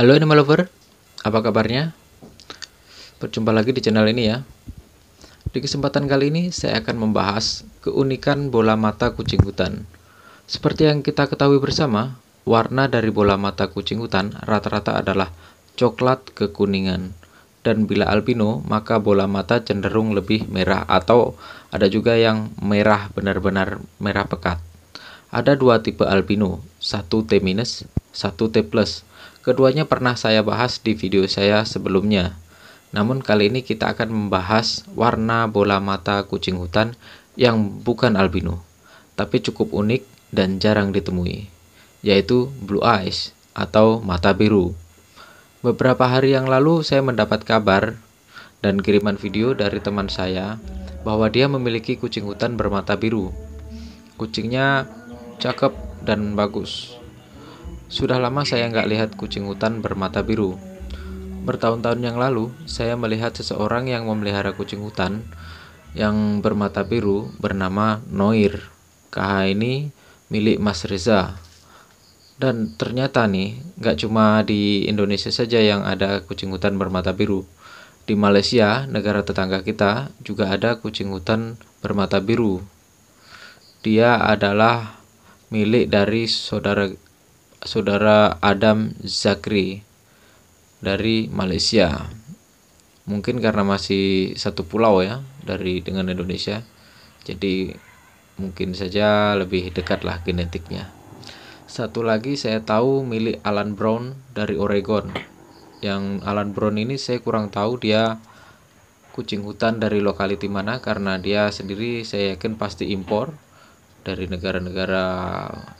Halo Animal Lover, apa kabarnya? Berjumpa lagi di channel ini ya. Di kesempatan kali ini saya akan membahas keunikan bola mata kucing hutan. Seperti yang kita ketahui bersama, warna dari bola mata kucing hutan rata-rata adalah coklat kekuningan. Dan bila albino, maka bola mata cenderung lebih merah atau ada juga yang merah benar-benar merah pekat. Ada dua tipe albino, satu T- 1T+. Keduanya pernah saya bahas di video saya sebelumnya. Namun kali ini kita akan membahas warna bola mata kucing hutan yang bukan albino, tapi cukup unik dan jarang ditemui, yaitu blue eyes atau mata biru. Beberapa hari yang lalu saya mendapat kabar dan kiriman video dari teman saya bahwa dia memiliki kucing hutan bermata biru. Kucingnya cakep dan bagus sudah lama saya nggak lihat kucing hutan bermata biru. Bertahun-tahun yang lalu, saya melihat seseorang yang memelihara kucing hutan yang bermata biru bernama Noir. KH ini milik Mas Reza. Dan ternyata nih, nggak cuma di Indonesia saja yang ada kucing hutan bermata biru. Di Malaysia, negara tetangga kita, juga ada kucing hutan bermata biru. Dia adalah milik dari saudara saudara Adam Zakri dari Malaysia. Mungkin karena masih satu pulau ya dari dengan Indonesia. Jadi mungkin saja lebih dekatlah genetiknya. Satu lagi saya tahu milik Alan Brown dari Oregon. Yang Alan Brown ini saya kurang tahu dia kucing hutan dari lokaliti mana karena dia sendiri saya yakin pasti impor dari negara-negara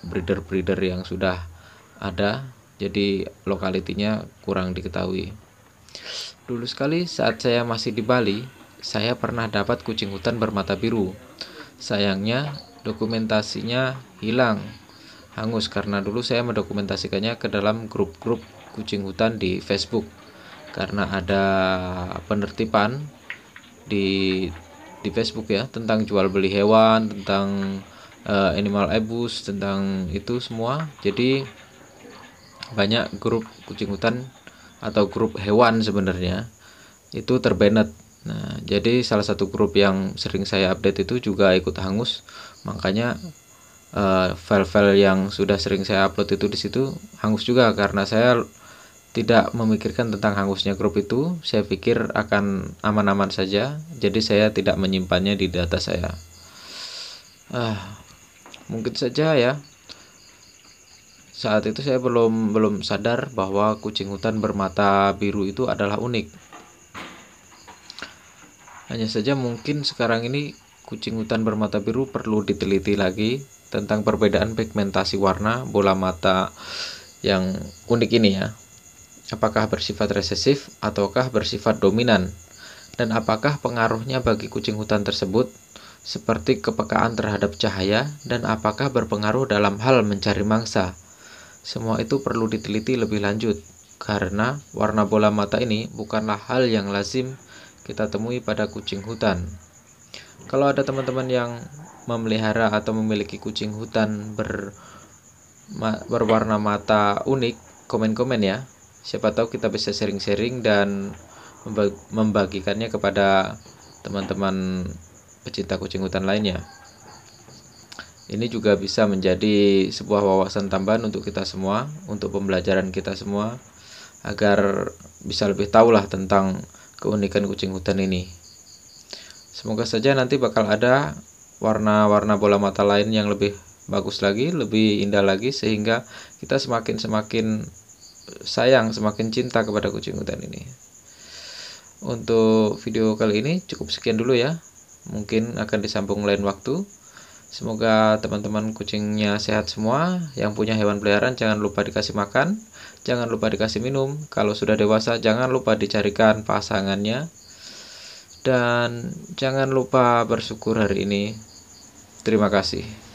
breeder-breeder yang sudah ada, jadi lokalitinya kurang diketahui. Dulu sekali saat saya masih di Bali, saya pernah dapat kucing hutan bermata biru. Sayangnya, dokumentasinya hilang, hangus karena dulu saya mendokumentasikannya ke dalam grup-grup kucing hutan di Facebook. Karena ada penertiban di di Facebook ya tentang jual beli hewan, tentang uh, animal abuse, tentang itu semua. Jadi banyak grup kucing hutan atau grup hewan sebenarnya itu terbanet. Nah, jadi salah satu grup yang sering saya update itu juga ikut hangus. Makanya eh, file-file uh, yang sudah sering saya upload itu di situ hangus juga karena saya tidak memikirkan tentang hangusnya grup itu, saya pikir akan aman-aman saja, jadi saya tidak menyimpannya di data saya. Uh, mungkin saja ya saat itu saya belum belum sadar bahwa kucing hutan bermata biru itu adalah unik. Hanya saja mungkin sekarang ini kucing hutan bermata biru perlu diteliti lagi tentang perbedaan pigmentasi warna bola mata yang unik ini ya. Apakah bersifat resesif ataukah bersifat dominan? Dan apakah pengaruhnya bagi kucing hutan tersebut seperti kepekaan terhadap cahaya dan apakah berpengaruh dalam hal mencari mangsa? Semua itu perlu diteliti lebih lanjut, karena warna bola mata ini bukanlah hal yang lazim kita temui pada kucing hutan. Kalau ada teman-teman yang memelihara atau memiliki kucing hutan ber, ma, berwarna mata unik, komen-komen ya. Siapa tahu kita bisa sharing-sharing dan membagikannya kepada teman-teman pecinta kucing hutan lainnya. Ini juga bisa menjadi sebuah wawasan tambahan untuk kita semua, untuk pembelajaran kita semua, agar bisa lebih tahulah tentang keunikan kucing hutan ini. Semoga saja nanti bakal ada warna-warna bola mata lain yang lebih bagus lagi, lebih indah lagi, sehingga kita semakin-semakin sayang, semakin cinta kepada kucing hutan ini. Untuk video kali ini cukup sekian dulu ya. Mungkin akan disambung lain waktu. Semoga teman-teman kucingnya sehat semua. Yang punya hewan peliharaan jangan lupa dikasih makan, jangan lupa dikasih minum. Kalau sudah dewasa jangan lupa dicarikan pasangannya. Dan jangan lupa bersyukur hari ini. Terima kasih.